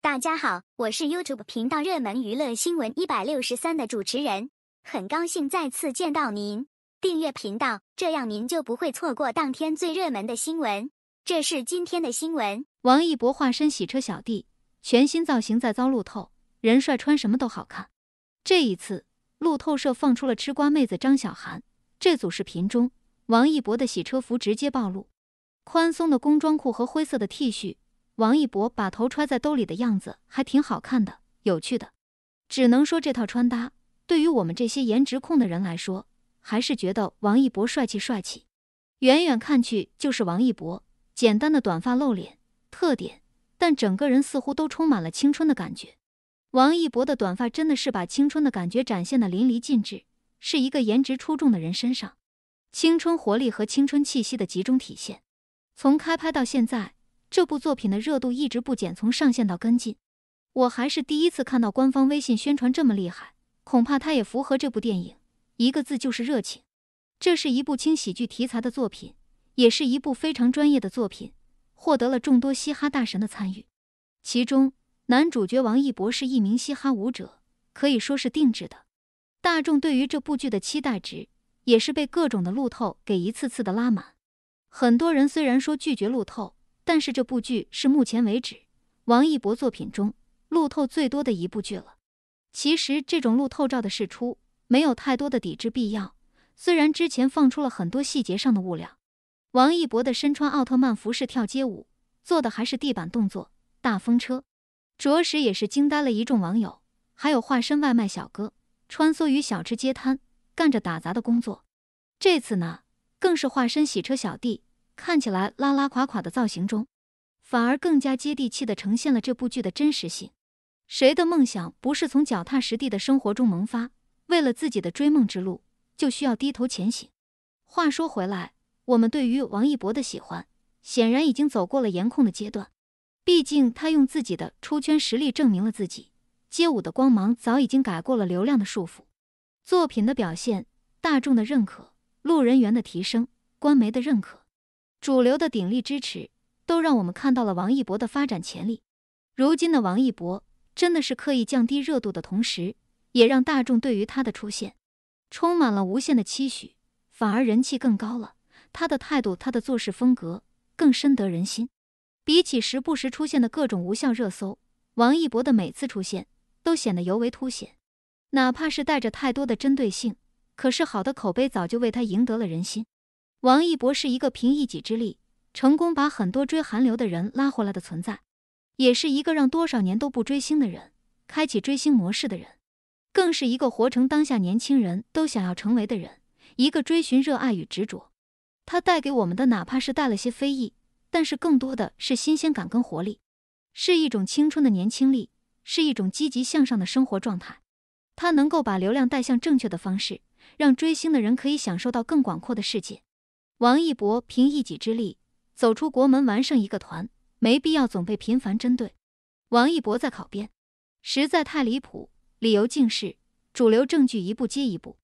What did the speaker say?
大家好，我是 YouTube 频道热门娱乐新闻一百六十三的主持人，很高兴再次见到您。订阅频道，这样您就不会错过当天最热门的新闻。这是今天的新闻：王一博化身洗车小弟，全新造型再遭路透，人帅穿什么都好看。这一次，路透社放出了吃瓜妹子张小涵这组视频中，王一博的洗车服直接暴露，宽松的工装裤和灰色的 T 恤。王一博把头揣在兜里的样子还挺好看的，有趣的。只能说这套穿搭对于我们这些颜值控的人来说，还是觉得王一博帅气帅气。远远看去就是王一博，简单的短发露脸特点，但整个人似乎都充满了青春的感觉。王一博的短发真的是把青春的感觉展现的淋漓尽致，是一个颜值出众的人身上青春活力和青春气息的集中体现。从开拍到现在。这部作品的热度一直不减，从上线到跟进，我还是第一次看到官方微信宣传这么厉害。恐怕它也符合这部电影，一个字就是热情。这是一部轻喜剧题材的作品，也是一部非常专业的作品，获得了众多嘻哈大神的参与。其中男主角王一博是一名嘻哈舞者，可以说是定制的。大众对于这部剧的期待值也是被各种的路透给一次次的拉满。很多人虽然说拒绝路透。但是这部剧是目前为止王一博作品中路透最多的一部剧了。其实这种路透照的释出没有太多的抵制必要，虽然之前放出了很多细节上的物料。王一博的身穿奥特曼服饰跳街舞，做的还是地板动作大风车，着实也是惊呆了一众网友。还有化身外卖小哥穿梭于小吃街摊，干着打杂的工作，这次呢更是化身洗车小弟。看起来拉拉垮垮的造型中，反而更加接地气的呈现了这部剧的真实性。谁的梦想不是从脚踏实地的生活中萌发？为了自己的追梦之路，就需要低头前行。话说回来，我们对于王一博的喜欢，显然已经走过了颜控的阶段。毕竟他用自己的出圈实力证明了自己，街舞的光芒早已经改过了流量的束缚。作品的表现，大众的认可，路人缘的提升，官媒的认可。主流的鼎力支持，都让我们看到了王一博的发展潜力。如今的王一博，真的是刻意降低热度的同时，也让大众对于他的出现，充满了无限的期许，反而人气更高了。他的态度，他的做事风格，更深得人心。比起时不时出现的各种无效热搜，王一博的每次出现都显得尤为凸显。哪怕是带着太多的针对性，可是好的口碑早就为他赢得了人心。王一博是一个凭一己之力成功把很多追韩流的人拉回来的存在，也是一个让多少年都不追星的人开启追星模式的人，更是一个活成当下年轻人都想要成为的人。一个追寻热爱与执着，他带给我们的哪怕是带了些非议，但是更多的是新鲜感跟活力，是一种青春的年轻力，是一种积极向上的生活状态。他能够把流量带向正确的方式，让追星的人可以享受到更广阔的世界。王一博凭一己之力走出国门完胜一个团，没必要总被频繁针对。王一博在考编，实在太离谱，理由竟是主流证据，一步接一步。